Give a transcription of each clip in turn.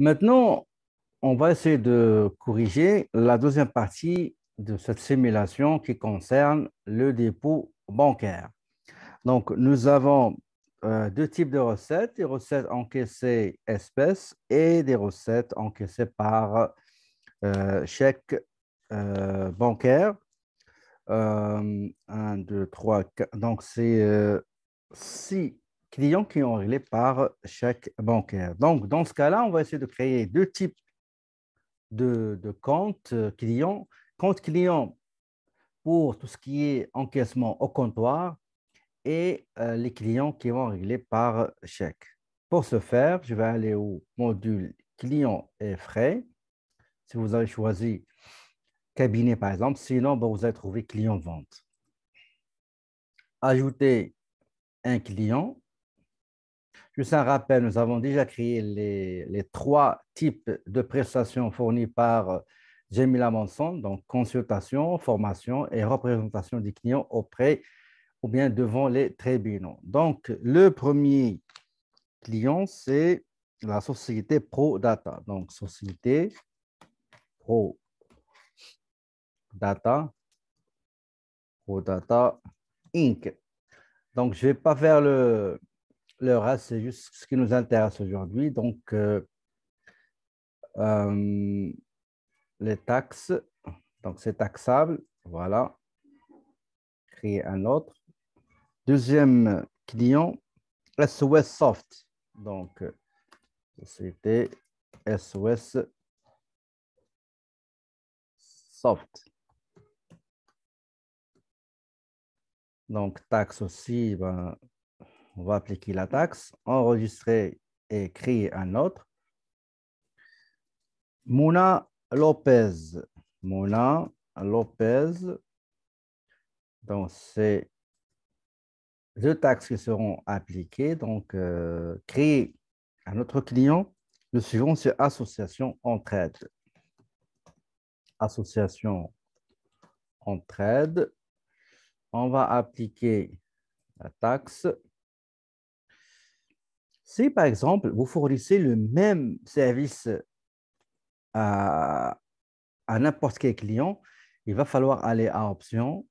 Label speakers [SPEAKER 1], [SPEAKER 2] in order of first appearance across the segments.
[SPEAKER 1] Maintenant, on va essayer de corriger la deuxième partie de cette simulation qui concerne le dépôt bancaire. Donc, nous avons euh, deux types de recettes, des recettes encaissées espèces et des recettes encaissées par euh, chèque euh, bancaire. 1, 2, 3, Donc, c'est six clients qui ont réglé par chèque bancaire. Donc, dans ce cas-là, on va essayer de créer deux types de, comptes euh, clients. Compte client pour tout ce qui est encaissement au comptoir et euh, les clients qui vont régler par chèque. Pour ce faire, je vais aller au module clients et frais. Si vous avez choisi cabinet, par exemple, sinon, ben, vous allez trouver client vente. Ajouter un client Juste un rappel, nous avons déjà créé les, trois types de prestations fournies par euh, Jamila Manson, donc consultation, formation et représentation des clients auprès ou bien devant les tribunaux. Donc, le premier client, c'est la société ProData. Donc, société ProData, ProData Inc. Donc, je ne vais pas faire le, le reste, c'est juste ce qui nous intéresse aujourd'hui. Donc, euh, euh, les taxes, donc c'est taxable, voilà. Créer un autre. Deuxième client, SOS Soft. Donc, société SOS Soft. Donc, taxe aussi, ben, on va appliquer la taxe, enregistrer et créer un autre. Mouna Lopez. Mouna Lopez. Donc, c'est deux taxes qui seront appliquées. Donc, euh, créer un autre client. Nous suivons sur association entraide. Association entraide. On va appliquer la taxe. Si, par exemple, vous fournissez le même service à, n'importe quel client, il va falloir aller à Options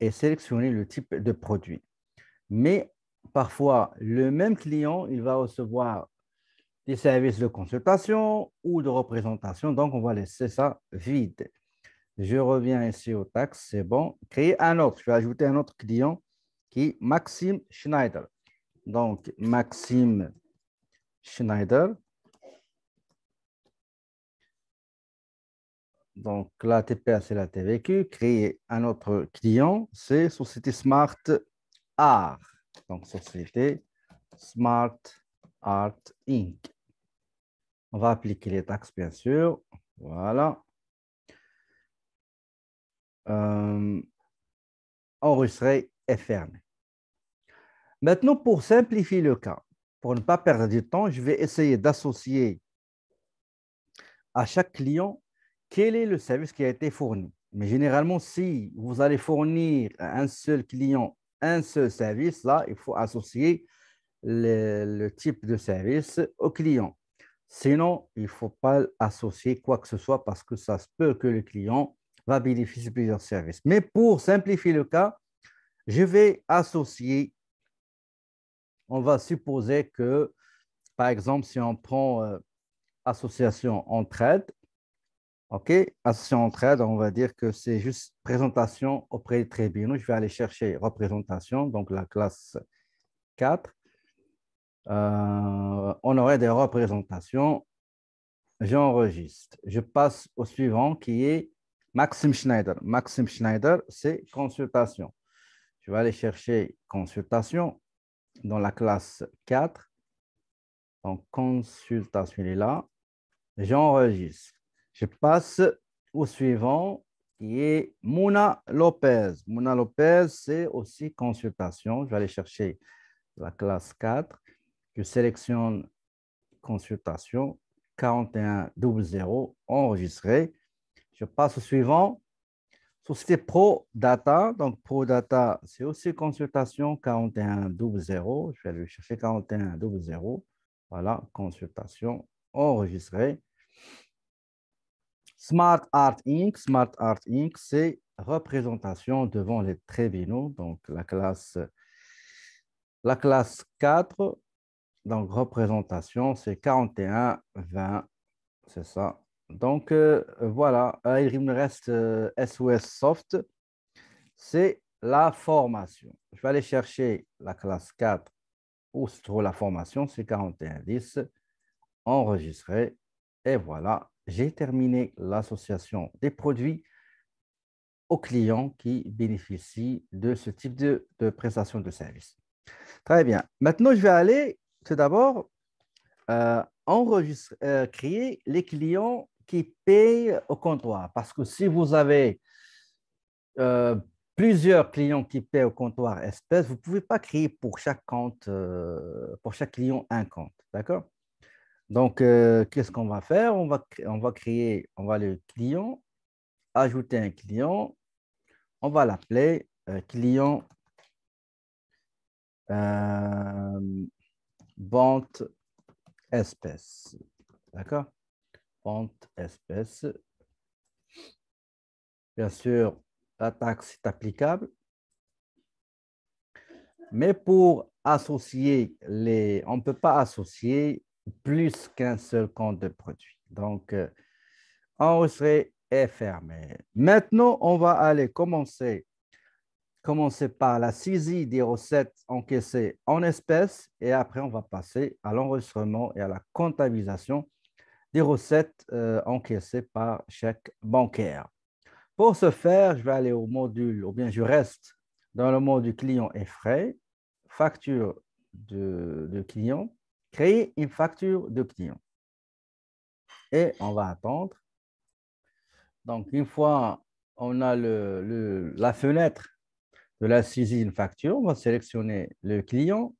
[SPEAKER 1] et sélectionner le type de produit. Mais parfois, le même client, il va recevoir des services de consultation ou de représentation. Donc, on va laisser ça vide. Je reviens ici au taxe, c'est bon. Créer un autre. Je vais ajouter un autre client qui est Maxime Schneider donc Maxime Schneider. Donc, la TPS c'est la TVQ. Créer un autre client, c'est Société Smart Art. Donc, Société Smart Art Inc. On va appliquer les taxes, bien sûr. Voilà. Euh, et fermer. Maintenant, pour simplifier le cas, pour ne pas perdre du temps, je vais essayer d'associer à chaque client quel est le service qui a été fourni. Mais généralement, si vous allez fournir à un seul client un seul service, là, il faut associer le, type de service au client. Sinon, il ne faut pas associer quoi que ce soit parce que ça se peut que le client va bénéficier de plusieurs services. Mais pour simplifier le cas, je vais associer on va supposer que, par exemple, si on prend association euh, association entraide, OK, association entraide, on va dire que c'est juste présentation auprès du tribunaux. Je vais aller chercher représentation, donc la classe 4. Euh, on aurait des représentations. J'enregistre. Je passe au suivant qui est Maxime Schneider. Maxime Schneider, c'est consultation. Je vais aller chercher consultation dans la classe 4. Donc, consultation, est là J'enregistre. Je passe au suivant qui est Muna Lopez. Muna Lopez, c'est aussi consultation. Je vais aller chercher la classe 4. Je sélectionne consultation 4100 enregistré. Je passe au suivant. Société Pro Data, donc Pro Data, c'est aussi consultation 4100. Je vais aller chercher 4100. Voilà, consultation enregistrée. Smart Art Inc. Smart Art Inc. C'est représentation devant les tribunaux, donc la classe, la classe 4. Donc représentation, c'est 4120. C'est ça, donc, euh, voilà, euh, il me reste SOS euh, Soft. C'est la formation. Je vais aller chercher la classe 4 où se trouve la formation, c'est 4110, enregistrer, Et voilà, j'ai terminé l'association des produits aux clients qui bénéficient de ce type de, prestations prestation de service. Très bien. Maintenant, je vais aller tout d'abord enregistrer, créer les clients qui paye au comptoir. Parce que si vous avez euh, plusieurs clients qui payent au comptoir espèce, vous ne pouvez pas créer pour chaque compte, euh, pour chaque client un compte. D'accord Donc, euh, qu'est-ce qu'on va faire on va, on va créer, on va le client, ajouter un client, on va l'appeler client vente espèce. D'accord compte espèce. Bien sûr, la taxe est applicable. Mais pour associer les... On ne peut pas associer plus qu'un seul compte de produit. Donc, euh, enregistrer est fermé Maintenant, on va aller commencer commencer par la saisie des recettes encaissées en espèces et après on va passer à l'enregistrement et à la comptabilisation des recettes euh, encaissées par chèque bancaire. Pour ce faire, je vais aller au module, ou bien je reste dans le module client et frais, facture de, client, créer une facture de client. Et on va attendre. Donc, une fois on a le, la fenêtre de la saisie d'une facture, on va sélectionner le client.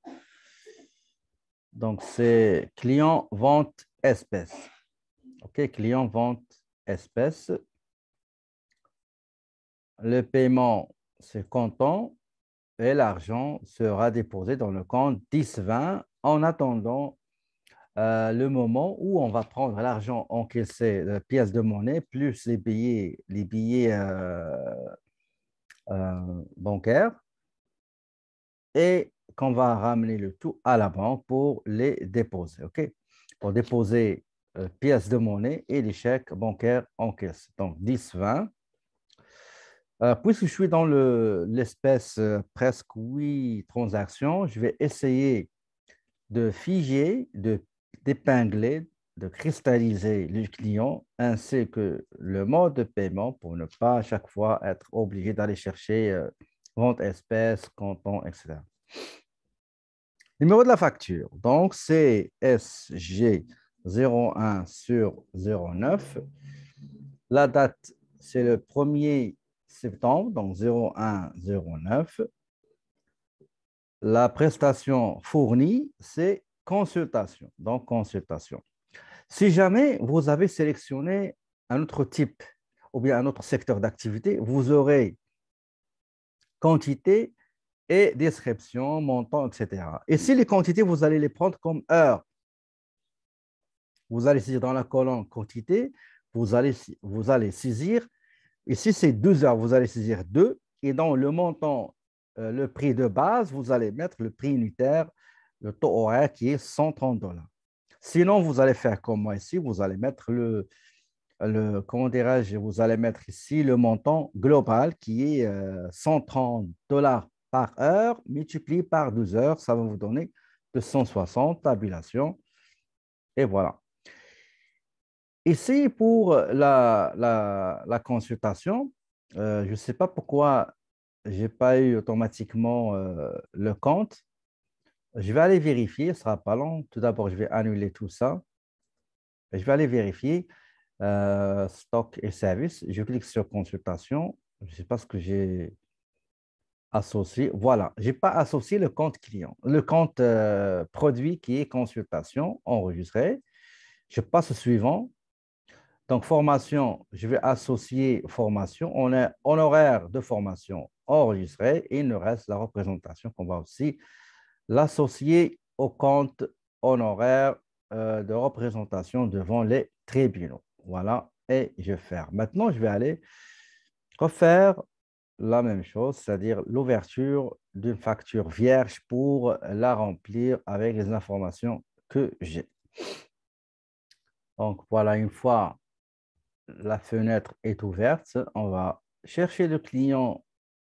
[SPEAKER 1] Donc, c'est client vente espèce. OK, client vente espèce. Le paiement, c'est comptant et l'argent sera déposé dans le compte 10-20 en attendant euh, le moment où on va prendre l'argent encaissé, la pièce de monnaie, plus les billets, les billets euh, euh, bancaires, et qu'on va ramener le tout à la banque pour les déposer. ok Pour déposer euh, pièces de monnaie et les chèques bancaires en caisse. Donc 10, 20. Euh, puisque je suis dans l'espèce euh, presque oui transaction, je vais essayer de figer, d'épingler, de, cristalliser le client ainsi que le mode de paiement pour ne pas à chaque fois être obligé d'aller chercher vente espèce, canton, etc. Numéro de la facture. Donc, c'est SG 01 sur 09. La date, c'est le 1er septembre, donc 0109. La prestation fournie, c'est consultation, donc consultation. Si jamais vous avez sélectionné un autre type ou bien un autre secteur d'activité, vous aurez quantité et description, montant, etc. Et si les quantités, vous allez les prendre comme heures vous allez saisir dans la colonne quantité, vous allez, vous allez saisir, ici c'est 2 heures, vous allez saisir 2, et dans le montant, euh, le prix de base, vous allez mettre le prix unitaire, le taux horaire qui est 130 dollars. Sinon, vous allez faire comme moi ici, vous allez mettre le, le comment dirais-je, vous allez mettre ici le montant global qui est 130 euh, dollars par heure multiplié par 12 heures, ça va vous donner 260 tabulations. Et voilà. Ici, pour euh, la, consultation, euh, je ne sais pas pourquoi je n'ai pas eu automatiquement euh, le compte. Je vais aller vérifier, ce ne sera pas long. Tout d'abord, je vais annuler tout ça. Je vais aller vérifier stock et service. Je clique sur consultation. Je ne sais pas ce que j'ai associé. Voilà, je n'ai pas associé le compte client, le compte produit qui est consultation enregistré. Je passe au suivant. Donc, formation, je vais associer formation. On est honoraire de formation enregistré et il nous reste la représentation qu'on va aussi l'associer au compte honoraire euh, de représentation devant les tribunaux. Voilà, et je ferme. Maintenant, je vais aller refaire la même chose, c'est-à-dire l'ouverture d'une facture vierge pour la remplir avec les informations que j'ai. Donc voilà, une fois la fenêtre est ouverte, on va chercher le client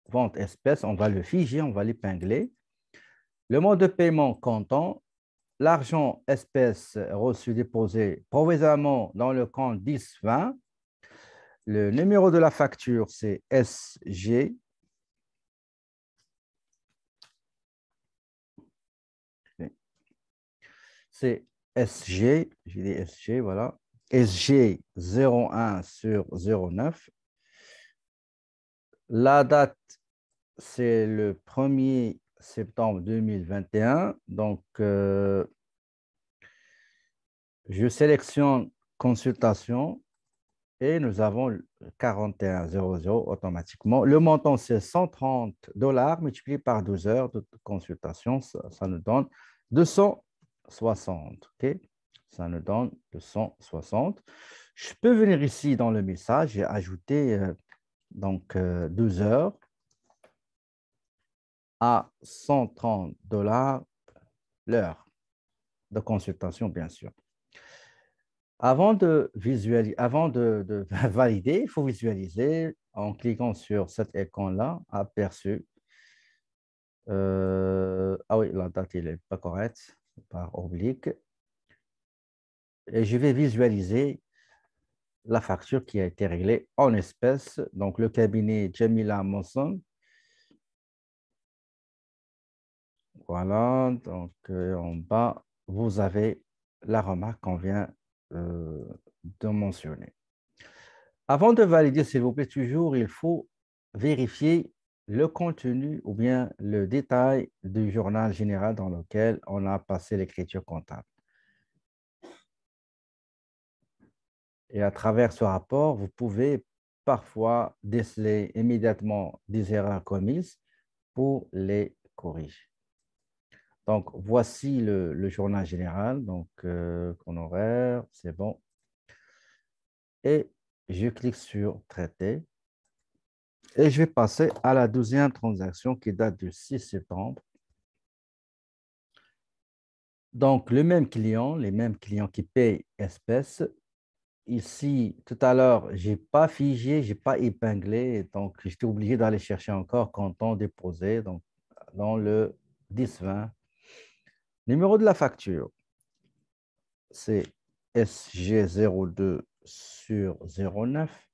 [SPEAKER 1] vente espèce, on va le figer, on va l'épingler. Le mode de paiement comptant, l'argent espèce reçu déposé provisoirement dans le compte 10-20. Le numéro de la facture, c'est SG. C'est SG, j'ai dit SG, voilà. SG 01 sur 09. La date, c'est le 1er septembre 2021. Donc, euh, je sélectionne consultation et nous avons 41,00 automatiquement. Le montant, c'est 130 dollars multiplié par 12 heures de consultation. Ça, ça nous donne 260. OK ça nous donne 260. Je peux venir ici dans le message et ajouter euh, donc euh, heures à 130 dollars l'heure de consultation, bien sûr. Avant de, visualiser, avant de, valider, il faut visualiser en cliquant sur cet icône-là, aperçu. Euh, ah oui, la date, n'est pas correcte, par oblique et je vais visualiser la facture qui a été réglée en espèces. Donc, le cabinet Jamila Monson. Voilà, donc euh, en bas, vous avez la remarque qu'on vient euh, de mentionner. Avant de valider, s'il vous plaît, toujours, il faut vérifier le contenu ou bien le détail du journal général dans lequel on a passé l'écriture comptable. Et à travers ce rapport, vous pouvez parfois déceler immédiatement des erreurs commises pour les corriger. Donc, voici le, journal général. Donc, euh, horaire, c'est bon. Et je clique sur traiter. Et je vais passer à la deuxième transaction qui date du 6 septembre. Donc, le même client, les mêmes clients qui payent espèces ici, tout à l'heure, je n'ai pas figé, je n'ai pas épinglé, donc j'étais obligé d'aller chercher encore quand on déposait, donc dans le 10-20. Numéro de la facture, c'est SG02 sur 09.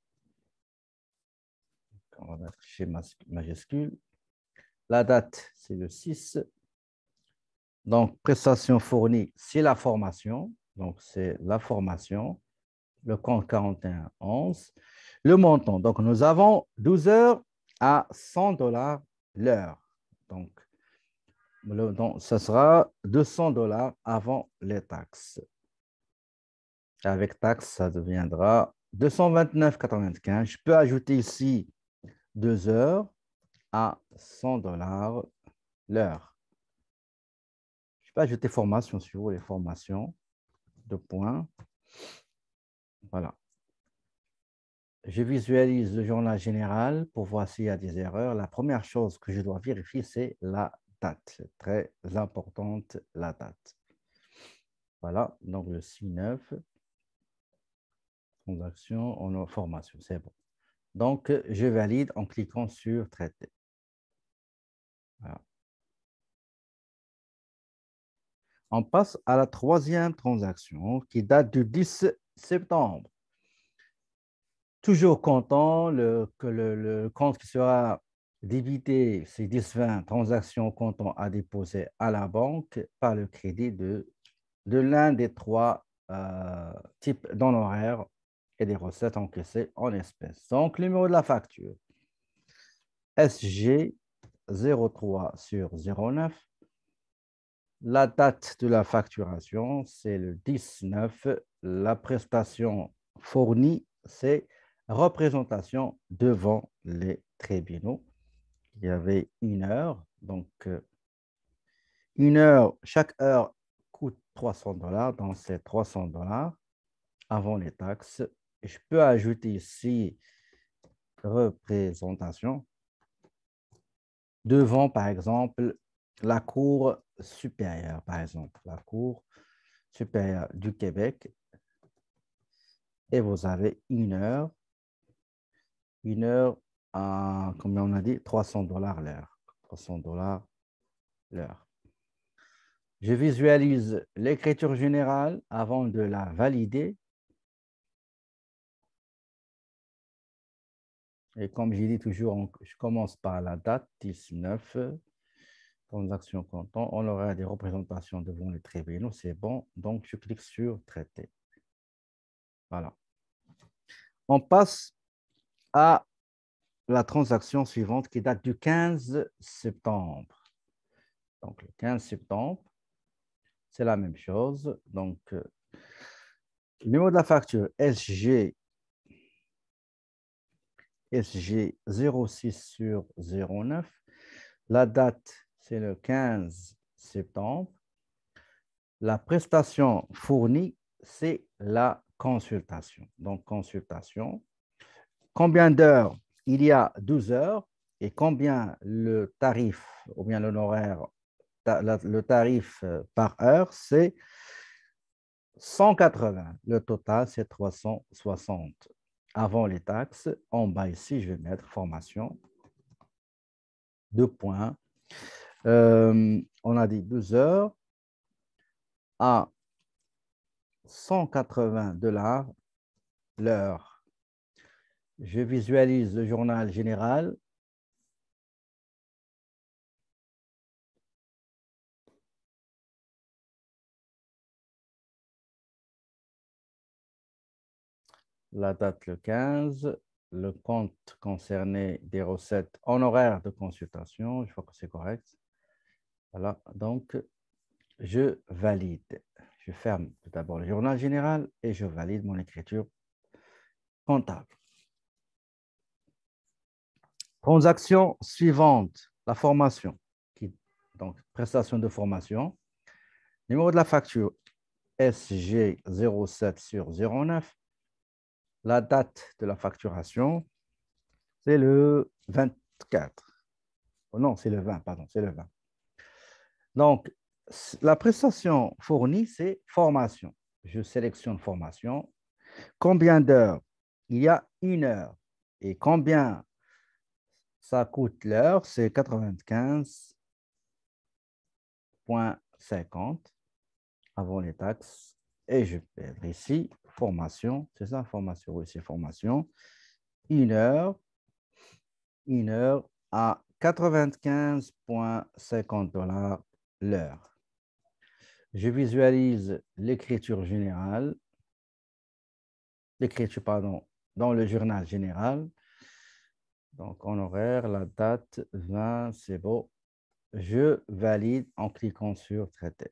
[SPEAKER 1] On va mettre chez majuscule. La date, c'est le 6. Donc, prestation fournie, c'est la formation. Donc, c'est la formation le compte 4111. Le montant, donc nous avons 12 heures à 100 dollars l'heure. Donc, ce sera 200 dollars avant les taxes. Avec taxes, ça deviendra 229,95. Je peux ajouter ici 2 heures à 100 dollars l'heure. Je peux ajouter formation sur vous voulez, formation de points. Voilà. Je visualise le journal général pour voir s'il y a des erreurs. La première chose que je dois vérifier, c'est la date. Très importante, la date. Voilà, donc le 6-9, transaction en formation, c'est bon. Donc, je valide en cliquant sur traiter. On passe à la troisième transaction qui date du 10 septembre. Toujours content que le, compte qui sera débité, c'est 10-20 transactions comptant à déposer à la banque par le crédit de, l'un des trois euh, types d'honoraires et des recettes encaissées en espèces. Donc, numéro de la facture, SG 03 sur 09. La date de la facturation, c'est le 19 la prestation fournie, c'est représentation devant les tribunaux. Il y avait une heure, donc euh, une heure, chaque heure coûte 300 dollars, dans ces 300 dollars avant les taxes. je peux ajouter ici représentation devant, par exemple, la Cour supérieure, par exemple, la Cour supérieure du Québec et vous avez une heure. Une heure à, combien on a dit 300 dollars l'heure. 300 dollars l'heure. Je visualise l'écriture générale avant de la valider. Et comme j'ai dis toujours, je commence par la date 19, transaction comptant, on aura des représentations devant les tribunaux, c'est bon. Donc, je clique sur traiter. Voilà. On passe à la transaction suivante qui date du 15 septembre. Donc, le 15 septembre, c'est la même chose. Donc, euh, le numéro de la facture SG, SG 06 sur 09. La date, c'est le 15 septembre. La prestation fournie, c'est la consultation. Donc, consultation. Combien d'heures Il y a 12 heures. Et combien le tarif ou bien l'honoraire, le tarif euh, par heure, c'est 180. Le total, c'est 360. Avant les taxes, en bas ici, je vais mettre formation. Deux points. Euh, on a dit 12 heures à 180 dollars l'heure. Je visualise le journal général. La date le 15, le compte concerné des recettes en de consultation, je crois que c'est correct. Voilà, donc je valide. Je ferme tout d'abord le journal général et je valide mon écriture comptable. Transaction suivante, la formation, donc prestation de formation. Numéro de la facture, SG07 sur 09. La date de la facturation, c'est le 24. Oh non, c'est le 20, pardon, c'est le 20. Donc, la prestation fournie, c'est formation. Je sélectionne formation. Combien d'heures Il y a une heure. Et combien ça coûte l'heure C'est 95,50 avant les taxes. Et je perds ici formation. C'est ça, formation. Oui, formation. Une heure. Une heure à 95,50 dollars l'heure je visualise l'écriture générale, l'écriture, pardon, dans le journal général. Donc, en horaire, la date 20, c'est beau. Je valide en cliquant sur traiter.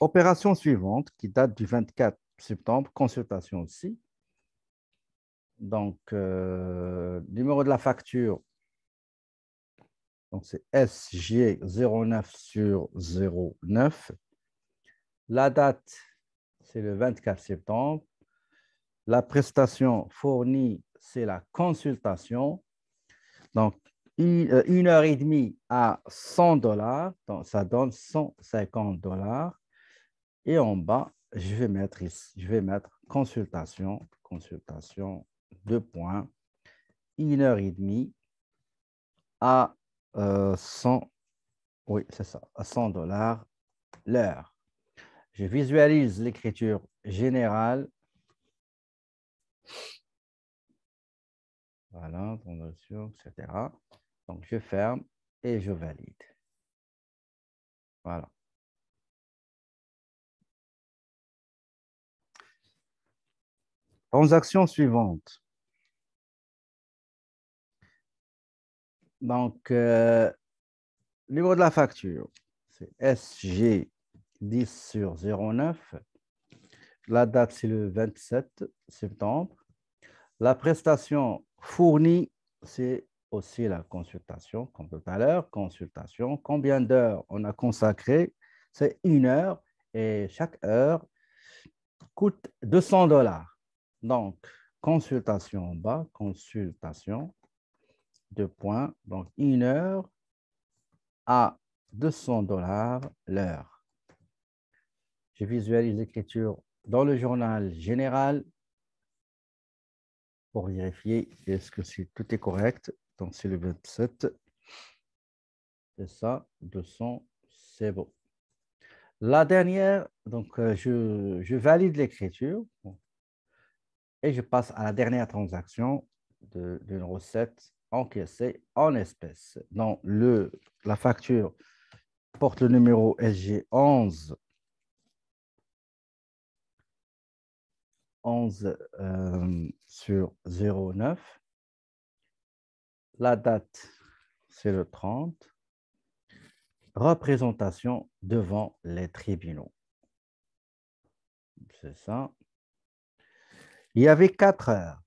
[SPEAKER 1] Opération suivante qui date du 24 septembre, consultation aussi. Donc, euh, numéro de la facture, donc, c'est SG09 sur 09. La date, c'est le 24 septembre. La prestation fournie, c'est la consultation. Donc, euh, une heure et demie à 100 dollars, donc ça donne 150 dollars. Et en bas, je vais mettre consultation, consultation, deux points, une heure et demie à 100, euh, oui, c'est ça, à 100 dollars l'heure. Je visualise l'écriture générale. Voilà, etc. Donc, je ferme et je valide. Voilà. Transaction suivante. Donc, euh, niveau de la facture, c'est SG 10 sur 09. La date, c'est le 27 septembre. La prestation fournie, c'est aussi la consultation, comme tout à l'heure, consultation. Combien d'heures on a consacré C'est une heure et chaque heure coûte 200 dollars. Donc, consultation en bas, consultation deux points, donc une heure à 200 dollars l'heure. Je visualise l'écriture dans le journal général pour vérifier est-ce que tout est correct. Donc, c'est le 27. C'est ça, 200, c'est bon. La dernière, donc euh, je, valide l'écriture et je passe à la dernière transaction d'une de, recette encaissé en espèces. Donc, le, la facture porte le numéro SG 11 11 sur 09. La date, c'est le 30. Représentation devant les tribunaux. C'est ça. Il y avait quatre heures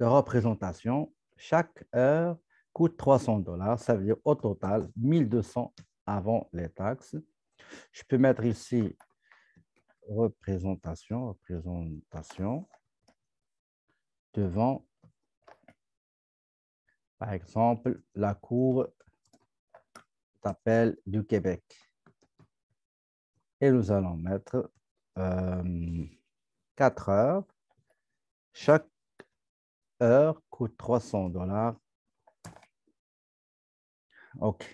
[SPEAKER 1] de représentation chaque heure coûte 300 dollars, ça veut dire au total 1200 avant les taxes. Je peux mettre ici représentation, représentation devant, par exemple, la Cour d'appel du Québec. Et nous allons mettre 4 euh, heures. Chaque heure coûte 300 dollars. OK.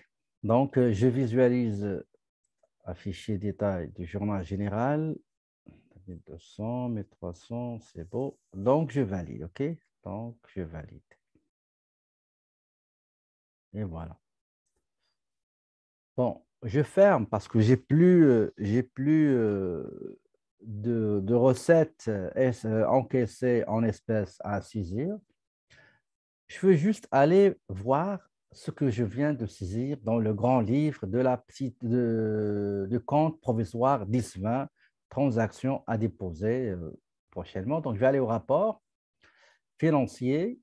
[SPEAKER 1] Donc, euh, je visualise un euh, détail du journal général. 1200, 1300, c'est beau. Donc, je valide, OK? Donc, je valide. Et voilà. Bon, je ferme parce que j'ai plus, euh, j'ai plus de, recettes euh, euh, encaissées en espèces à saisir, je veux juste aller voir ce que je viens de saisir dans le grand livre de la petite de, compte provisoire 10-20, transactions à déposer euh, prochainement. Donc, je vais aller au rapport financier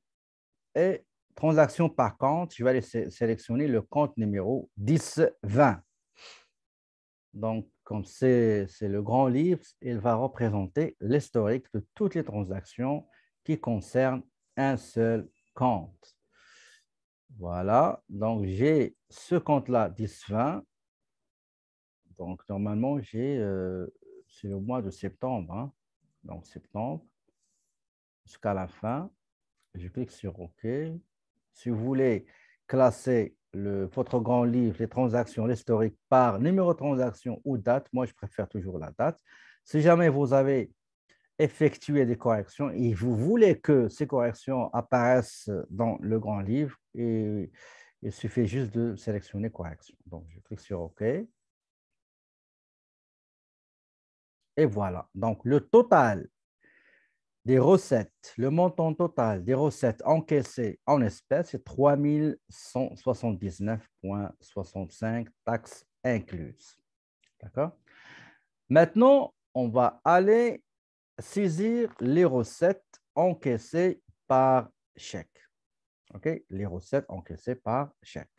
[SPEAKER 1] et transaction par compte. Je vais aller sélectionner le compte numéro 10-20. Donc, comme c'est le grand livre, il va représenter l'historique de toutes les transactions qui concernent un seul compte. Voilà, donc j'ai ce compte-là, 10-20. Donc normalement, j'ai, euh, c'est le mois de septembre, hein. donc septembre, jusqu'à la fin. Je clique sur OK. Si vous voulez classer le, votre grand livre, les transactions, l'historique, par numéro de transaction ou date, moi je préfère toujours la date. Si jamais vous avez effectué des corrections et vous voulez que ces corrections apparaissent dans le grand livre, il suffit juste de sélectionner correction. Donc je clique sur OK. Et voilà. Donc le total recettes, le montant total des recettes encaissées en espèces, c'est 3179,65 taxes incluses. D'accord Maintenant, on va aller saisir les recettes encaissées par chèque. OK Les recettes encaissées par chèque.